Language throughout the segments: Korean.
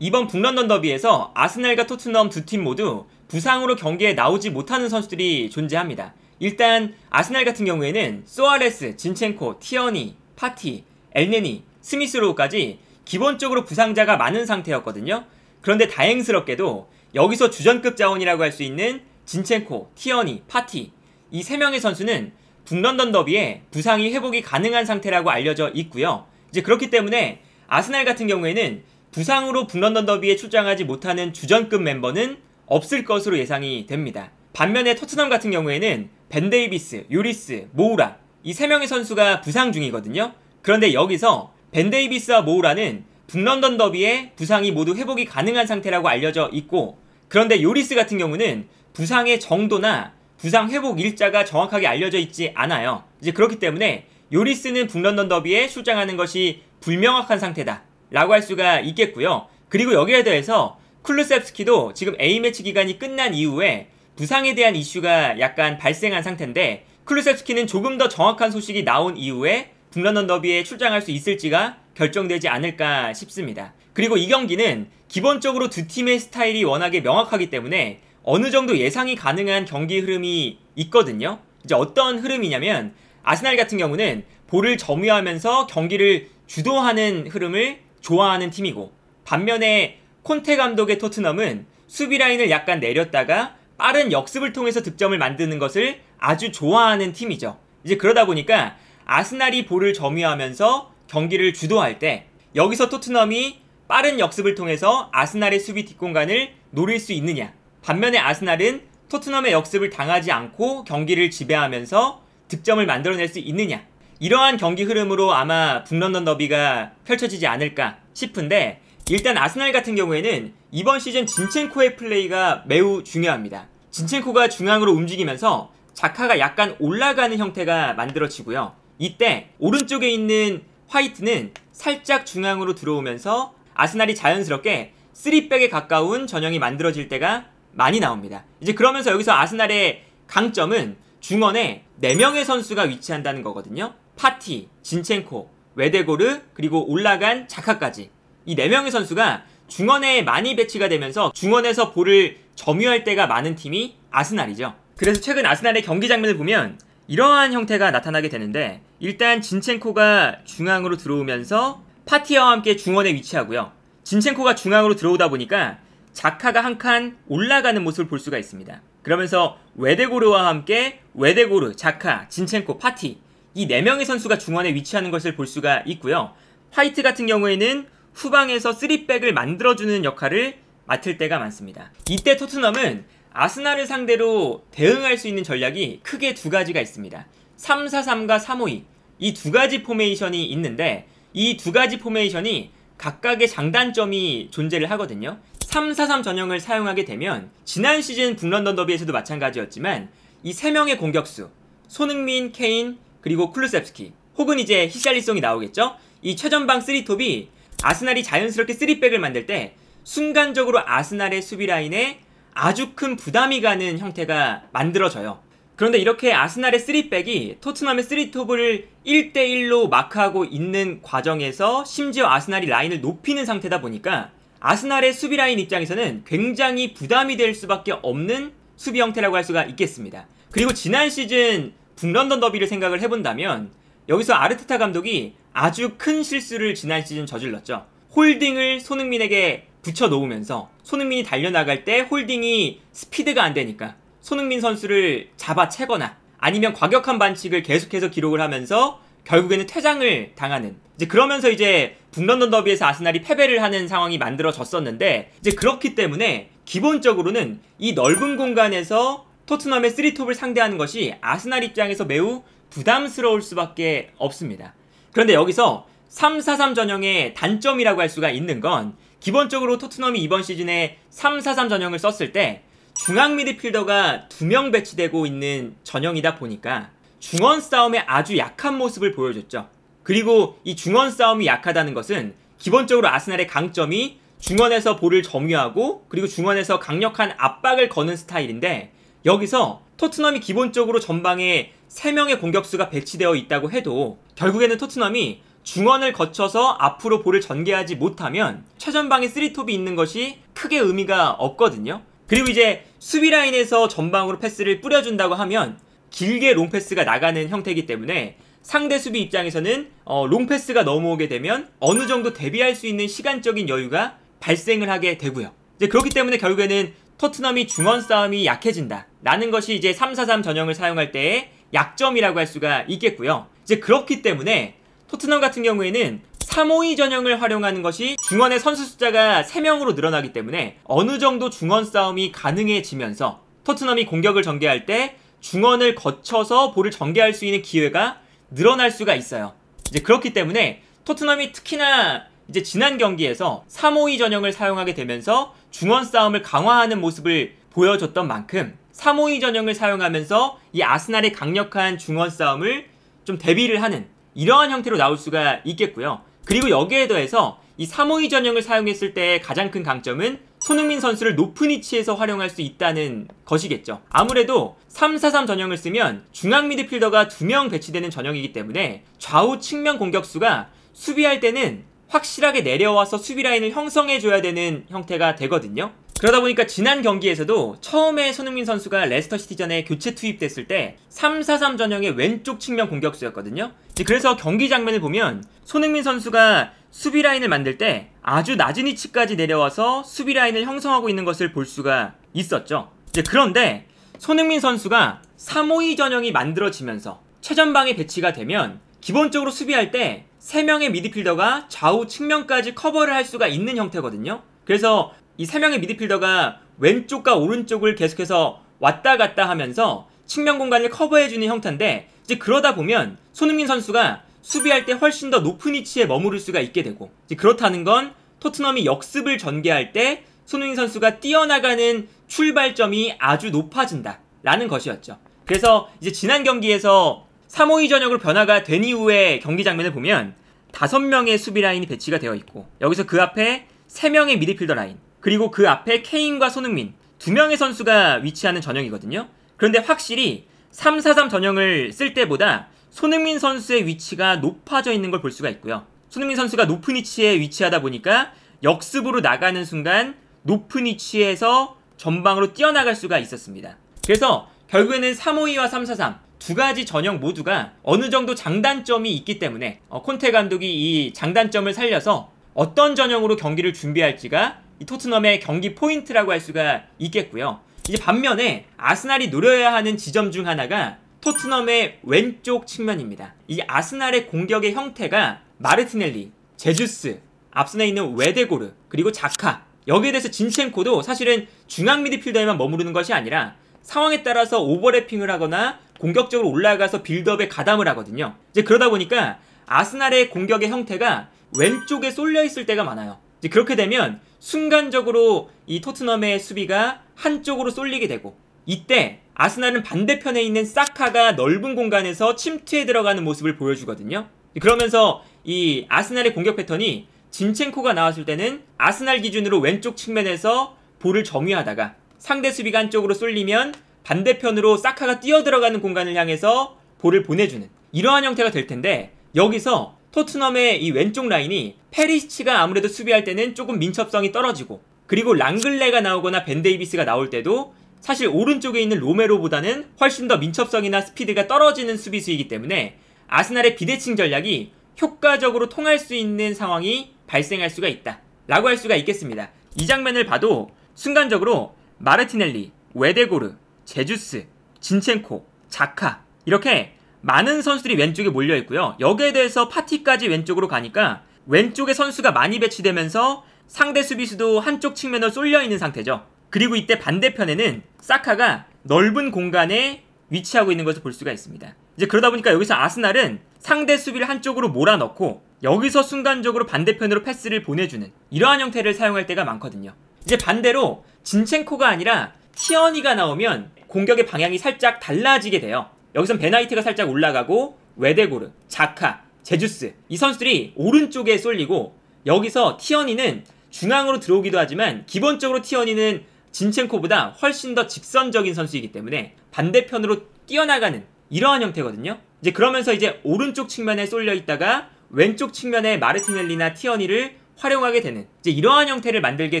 이번 북런던 더비에서 아스날과 토트넘 두 팀 모두 부상으로 경기에 나오지 못하는 선수들이 존재합니다. 일단 아스날 같은 경우에는 소아레스, 진첸코, 티어니, 파티, 엘네니, 스미스로우까지 기본적으로 부상자가 많은 상태였거든요. 그런데 다행스럽게도 여기서 주전급 자원이라고 할 수 있는 진첸코, 티어니, 파티 이 세 명의 선수는 북런던 더비에 부상이 회복이 가능한 상태라고 알려져 있고요. 이제 그렇기 때문에 아스날 같은 경우에는 부상으로 북런던 더비에 출장하지 못하는 주전급 멤버는 없을 것으로 예상이 됩니다. 반면에 토트넘 같은 경우에는 벤 데이비스, 요리스, 모우라 이 세 명의 선수가 부상 중이거든요. 그런데 여기서 벤 데이비스와 모우라는 북런던 더비에 부상이 모두 회복이 가능한 상태라고 알려져 있고 그런데 요리스 같은 경우는 부상의 정도나 부상 회복 일자가 정확하게 알려져 있지 않아요. 이제 그렇기 때문에 요리스는 북런던 더비에 출장하는 것이 불명확한 상태다. 라고 할 수가 있겠고요. 그리고 여기에 대해서 쿨루셉스키도 지금 A매치 기간이 끝난 이후에 부상에 대한 이슈가 약간 발생한 상태인데 쿨루셉스키는 조금 더 정확한 소식이 나온 이후에 북런던 더비에 출장할 수 있을지가 결정되지 않을까 싶습니다. 그리고 이 경기는 기본적으로 두 팀의 스타일이 워낙에 명확하기 때문에 어느 정도 예상이 가능한 경기 흐름이 있거든요. 이제 어떤 흐름이냐면 아스날 같은 경우는 볼을 점유하면서 경기를 주도하는 흐름을 좋아하는 팀이고 반면에 콘테 감독의 토트넘은 수비 라인을 약간 내렸다가 빠른 역습을 통해서 득점을 만드는 것을 아주 좋아하는 팀이죠. 이제 그러다 보니까 아스날이 볼을 점유하면서 경기를 주도할 때 여기서 토트넘이 빠른 역습을 통해서 아스날의 수비 뒷공간을 노릴 수 있느냐. 반면에 아스날은 토트넘의 역습을 당하지 않고 경기를 지배하면서 득점을 만들어낼 수 있느냐. 이러한 경기 흐름으로 아마 북런던 더비가 펼쳐지지 않을까 싶은데 일단 아스날 같은 경우에는 이번 시즌 진첸코의 플레이가 매우 중요합니다. 진첸코가 중앙으로 움직이면서 자카가 약간 올라가는 형태가 만들어지고요. 이때 오른쪽에 있는 화이트는 살짝 중앙으로 들어오면서 아스날이 자연스럽게 3백에 가까운 전형이 만들어질 때가 많이 나옵니다. 이제 그러면서 여기서 아스날의 강점은 중원에 4명의 선수가 위치한다는 거거든요. 파티, 진첸코, 외데고르, 그리고 올라간 자카까지 이 4명의 선수가 중원에 많이 배치가 되면서 중원에서 볼을 점유할 때가 많은 팀이 아스날이죠. 그래서 최근 아스날의 경기 장면을 보면 이러한 형태가 나타나게 되는데 일단 진첸코가 중앙으로 들어오면서 파티와 함께 중원에 위치하고요. 진첸코가 중앙으로 들어오다 보니까 자카가 한 칸 올라가는 모습을 볼 수가 있습니다. 그러면서 외데고르와 함께 외데고르, 자카, 진첸코, 파티 이 4명의 선수가 중원에 위치하는 것을 볼 수가 있고요. 화이트 같은 경우에는 후방에서 3백을 만들어주는 역할을 맡을 때가 많습니다. 이때 토트넘은 아스날을 상대로 대응할 수 있는 전략이 크게 두 가지가 있습니다. 3-4-3과 3-5-2이 두 가지 포메이션이 있는데 이 두 가지 포메이션이 각각의 장단점이 존재를 하거든요. 3-4-3 전형을 사용하게 되면 지난 시즌 북런던 더비에서도 마찬가지였지만 이 3명의 공격수 손흥민, 케인, 그리고 쿨루셉스키 혹은 이제 히샬리송이 나오겠죠? 이 최전방 3톱이 아스날이 자연스럽게 3백을 만들 때 순간적으로 아스날의 수비 라인에 아주 큰 부담이 가는 형태가 만들어져요. 그런데 이렇게 아스날의 3백이 토트넘의 3톱을 1대1로 마크하고 있는 과정에서 심지어 아스날이 라인을 높이는 상태다 보니까 아스날의 수비 라인 입장에서는 굉장히 부담이 될 수밖에 없는 수비 형태라고 할 수가 있겠습니다. 그리고 지난 시즌 북런던 더비를 생각을 해본다면 여기서 아르테타 감독이 아주 큰 실수를 지난 시즌 저질렀죠. 홀딩을 손흥민에게 붙여놓으면서 손흥민이 달려나갈 때 홀딩이 스피드가 안 되니까 손흥민 선수를 잡아채거나 아니면 과격한 반칙을 계속해서 기록을 하면서 결국에는 퇴장을 당하는 이제 그러면서 이제 북런던 더비에서 아스날이 패배를 하는 상황이 만들어졌었는데 이제 그렇기 때문에 기본적으로는 이 넓은 공간에서 토트넘의 3톱을 상대하는 것이 아스날 입장에서 매우 부담스러울 수밖에 없습니다. 그런데 여기서 3-4-3 전형의 단점이라고 할 수가 있는 건 기본적으로 토트넘이 이번 시즌에 3-4-3 전형을 썼을 때 중앙 미드필더가 두 명 배치되고 있는 전형이다 보니까 중원 싸움에 아주 약한 모습을 보여줬죠. 그리고 이 중원 싸움이 약하다는 것은 기본적으로 아스날의 강점이 중원에서 볼을 점유하고 그리고 중원에서 강력한 압박을 거는 스타일인데 여기서 토트넘이 기본적으로 전방에 3명의 공격수가 배치되어 있다고 해도 결국에는 토트넘이 중원을 거쳐서 앞으로 볼을 전개하지 못하면 최전방에 3톱이 있는 것이 크게 의미가 없거든요. 그리고 이제 수비라인에서 전방으로 패스를 뿌려준다고 하면 길게 롱패스가 나가는 형태이기 때문에 상대 수비 입장에서는 어, 롱패스가 넘어오게 되면 어느 정도 대비할 수 있는 시간적인 여유가 발생을 하게 되고요. 이제 그렇기 때문에 결국에는 토트넘이 중원 싸움이 약해진다. 라는 것이 이제 3-4-3 전형을 사용할 때의 약점이라고 할 수가 있겠고요. 이제 그렇기 때문에 토트넘 같은 경우에는 352 전형을 활용하는 것이 중원의 선수 숫자가 3명으로 늘어나기 때문에 어느 정도 중원 싸움이 가능해지면서 토트넘이 공격을 전개할 때 중원을 거쳐서 볼을 전개할 수 있는 기회가 늘어날 수가 있어요. 이제 그렇기 때문에 토트넘이 특히나 이제 지난 경기에서 352 전형을 사용하게 되면서 중원 싸움을 강화하는 모습을 보여줬던 만큼 352 전형을 사용하면서 이 아스날의 강력한 중원 싸움을 좀 대비를 하는 이러한 형태로 나올 수가 있겠고요. 그리고 여기에 더해서 이 352 전형을 사용했을 때의 가장 큰 강점은 손흥민 선수를 높은 위치에서 활용할 수 있다는 것이겠죠. 아무래도 3-4-3 전형을 쓰면 중앙 미드필더가 두 명 배치되는 전형이기 때문에 좌우 측면 공격수가 수비할 때는 확실하게 내려와서 수비 라인을 형성해줘야 되는 형태가 되거든요. 그러다 보니까 지난 경기에서도 처음에 손흥민 선수가 레스터 시티전에 교체 투입됐을 때 3-4-3 전형의 왼쪽 측면 공격수였거든요. 그래서 경기 장면을 보면 손흥민 선수가 수비 라인을 만들 때 아주 낮은 위치까지 내려와서 수비 라인을 형성하고 있는 것을 볼 수가 있었죠. 그런데 손흥민 선수가 3-5-2 전형이 만들어지면서 최전방에 배치가 되면 기본적으로 수비할 때 3명의 미드필더가 좌우 측면까지 커버를 할 수가 있는 형태거든요. 그래서 이 3명의 미드필더가 왼쪽과 오른쪽을 계속해서 왔다 갔다 하면서 측면 공간을 커버해주는 형태인데 이제 그러다 보면 손흥민 선수가 수비할 때 훨씬 더 높은 위치에 머무를 수가 있게 되고 그렇다는 건 토트넘이 역습을 전개할 때 손흥민 선수가 뛰어나가는 출발점이 아주 높아진다 라는 것이었죠. 그래서 이제 지난 경기에서 352 전역으로 변화가 된이후에 경기 장면을 보면 5명의 수비 라인이 배치가 되어 있고 여기서 그 앞에 3명의 미드필더 라인 그리고 그 앞에 케인과 손흥민 2 명의 선수가 위치하는 전형이거든요. 그런데 확실히 3-4-3 전형을 쓸 때보다 손흥민 선수의 위치가 높아져 있는 걸 볼 수가 있고요. 손흥민 선수가 높은 위치에 위치하다 보니까 역습으로 나가는 순간 높은 위치에서 전방으로 뛰어나갈 수가 있었습니다. 그래서 결국에는 352와 343두 가지 전형 모두가 어느 정도 장단점이 있기 때문에 어, 콘테 감독이 이 장단점을 살려서 어떤 전형으로 경기를 준비할지가 토트넘의 경기 포인트라고 할 수가 있겠고요. 이제 반면에 아스날이 노려야 하는 지점 중 하나가 토트넘의 왼쪽 측면입니다. 이 아스날의 공격의 형태가 마르티넬리, 제주스, 앞선에 있는 웨데고르, 그리고 자카 여기에 대해서 진첸코도 사실은 중앙 미드필더에만 머무르는 것이 아니라 상황에 따라서 오버래핑을 하거나 공격적으로 올라가서 빌드업에 가담을 하거든요. 이제 그러다 보니까 아스날의 공격의 형태가 왼쪽에 쏠려 있을 때가 많아요. 이제 그렇게 되면 순간적으로 이 토트넘의 수비가 한쪽으로 쏠리게 되고 이때 아스날은 반대편에 있는 사카가 넓은 공간에서 침투에 들어가는 모습을 보여주거든요. 그러면서 이 아스날의 공격 패턴이 진첸코가 나왔을 때는 아스날 기준으로 왼쪽 측면에서 볼을 정유하다가 상대 수비가 한쪽으로 쏠리면 반대편으로 사카가 뛰어들어가는 공간을 향해서 볼을 보내주는 이러한 형태가 될 텐데 여기서 토트넘의 이 왼쪽 라인이 페리시치가 아무래도 수비할 때는 조금 민첩성이 떨어지고 그리고 랑글레가 나오거나 벤데이비스가 나올 때도 사실 오른쪽에 있는 로메로보다는 훨씬 더 민첩성이나 스피드가 떨어지는 수비수이기 때문에 아스날의 비대칭 전략이 효과적으로 통할 수 있는 상황이 발생할 수가 있다 라고 할 수가 있겠습니다 이 장면을 봐도 순간적으로 마르티넬리, 웨데고르, 제주스, 진첸코, 자카 이렇게 많은 선수들이 왼쪽에 몰려 있고요. 여기에 대해서 파티까지 왼쪽으로 가니까 왼쪽에 선수가 많이 배치되면서 상대 수비수도 한쪽 측면으로 쏠려 있는 상태죠. 그리고 이때 반대편에는 사카가 넓은 공간에 위치하고 있는 것을 볼 수가 있습니다. 이제 그러다 보니까 여기서 아스날은 상대 수비를 한쪽으로 몰아넣고 여기서 순간적으로 반대편으로 패스를 보내주는 이러한 형태를 사용할 때가 많거든요. 이제 반대로 진첸코가 아니라 티어니가 나오면 공격의 방향이 살짝 달라지게 돼요. 여기선 베나이트가 살짝 올라가고 외데고르, 자카, 제주스 이 선수들이 오른쪽에 쏠리고 여기서 티어니는 중앙으로 들어오기도 하지만 기본적으로 티어니는 진첸코보다 훨씬 더 직선적인 선수이기 때문에 반대편으로 뛰어나가는 이러한 형태거든요. 이제 그러면서 이제 오른쪽 측면에 쏠려 있다가 왼쪽 측면에 마르티넬리나 티어니를 활용하게 되는 이제 이러한 형태를 만들게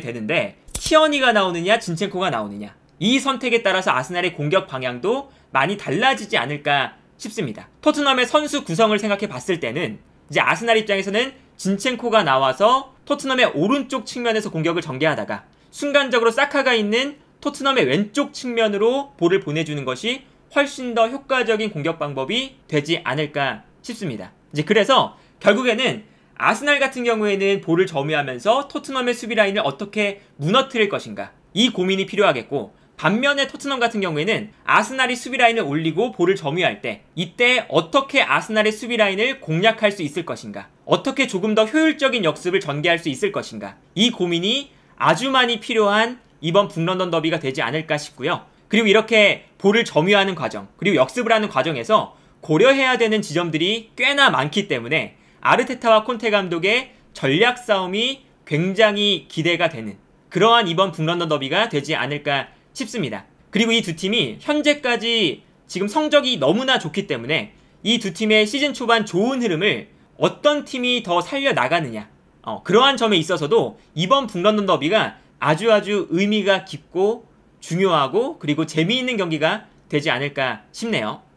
되는데 티어니가 나오느냐 진첸코가 나오느냐 이 선택에 따라서 아스날의 공격 방향도 많이 달라지지 않을까 싶습니다. 토트넘의 선수 구성을 생각해 봤을 때는 이제 아스날 입장에서는 진첸코가 나와서 토트넘의 오른쪽 측면에서 공격을 전개하다가 순간적으로 사카가 있는 토트넘의 왼쪽 측면으로 볼을 보내주는 것이 훨씬 더 효과적인 공격 방법이 되지 않을까 싶습니다. 이제 그래서 결국에는 아스날 같은 경우에는 볼을 점유하면서 토트넘의 수비 라인을 어떻게 무너뜨릴 것인가 이 고민이 필요하겠고 반면에 토트넘 같은 경우에는 아스날이 수비 라인을 올리고 볼을 점유할 때 이때 어떻게 아스날의 수비 라인을 공략할 수 있을 것인가? 어떻게 조금 더 효율적인 역습을 전개할 수 있을 것인가? 이 고민이 아주 많이 필요한 이번 북런던 더비가 되지 않을까 싶고요. 그리고 이렇게 볼을 점유하는 과정, 그리고 역습을 하는 과정에서 고려해야 되는 지점들이 꽤나 많기 때문에 아르테타와 콘테 감독의 전략 싸움이 굉장히 기대가 되는 그러한 이번 북런던 더비가 되지 않을까 싶습니다. 그리고 이 두 팀이 현재까지 지금 성적이 너무나 좋기 때문에 이 두 팀의 시즌 초반 좋은 흐름을 어떤 팀이 더 살려나가느냐 어, 그러한 점에 있어서도 이번 북런던 더비가 아주 아주 의미가 깊고 중요하고 그리고 재미있는 경기가 되지 않을까 싶네요.